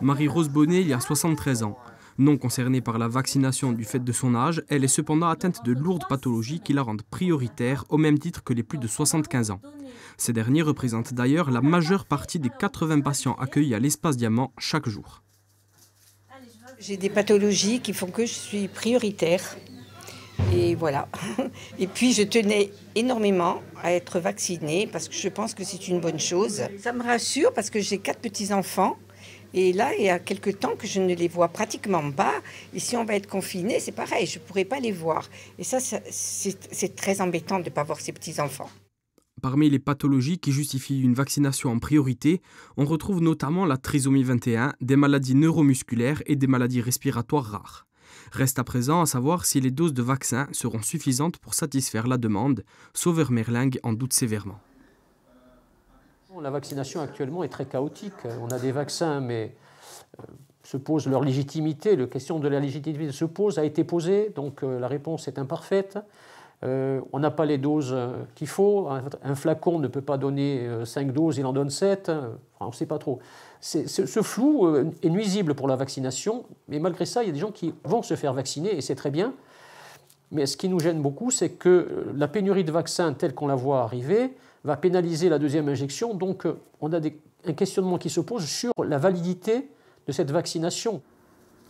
Marie-Rose Bonnet, il y a 73 ans. Non concernée par la vaccination du fait de son âge, elle est cependant atteinte de lourdes pathologies qui la rendent prioritaire au même titre que les plus de 75 ans. Ces derniers représentent d'ailleurs la majeure partie des 80 patients accueillis à l'espace diamant chaque jour. J'ai des pathologies qui font que je suis prioritaire et voilà. Et puis je tenais énormément à être vaccinée parce que je pense que c'est une bonne chose. Ça me rassure parce que j'ai quatre petits-enfants. Et là, il y a quelques temps que je ne les vois pratiquement pas. Et si on va être confiné, c'est pareil, je ne pourrai pas les voir. Et ça, c'est très embêtant de ne pas voir ses petits-enfants. Parmi les pathologies qui justifient une vaccination en priorité, on retrouve notamment la trisomie 21, des maladies neuromusculaires et des maladies respiratoires rares. Reste à présent à savoir si les doses de vaccins seront suffisantes pour satisfaire la demande. Sauveur Merlingue en doute sévèrement. La vaccination actuellement est très chaotique. On a des vaccins, mais euh, se pose leur légitimité. La question de la légitimité se pose, a été posée, donc euh, la réponse est imparfaite. Euh, on n'a pas les doses euh, qu'il faut. Un, flacon ne peut pas donner 5 euh, doses, il en donne 7. on ne sait pas trop. ce flou est nuisible pour la vaccination, mais malgré ça, il y a des gens qui vont se faire vacciner et c'est très bien. Mais ce qui nous gêne beaucoup, c'est que la pénurie de vaccins telle qu'on la voit arriver va pénaliser la deuxième injection. Donc, on a un questionnement qui se pose sur la validité de cette vaccination.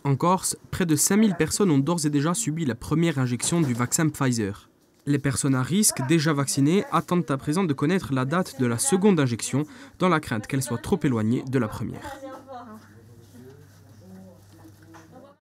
En Corse, près de 5000 personnes ont d'ores et déjà subi la première injection du vaccin Pfizer. Les personnes à risque déjà vaccinées attendent à présent de connaître la date de la seconde injection dans la crainte qu'elle soit trop éloignée de la première.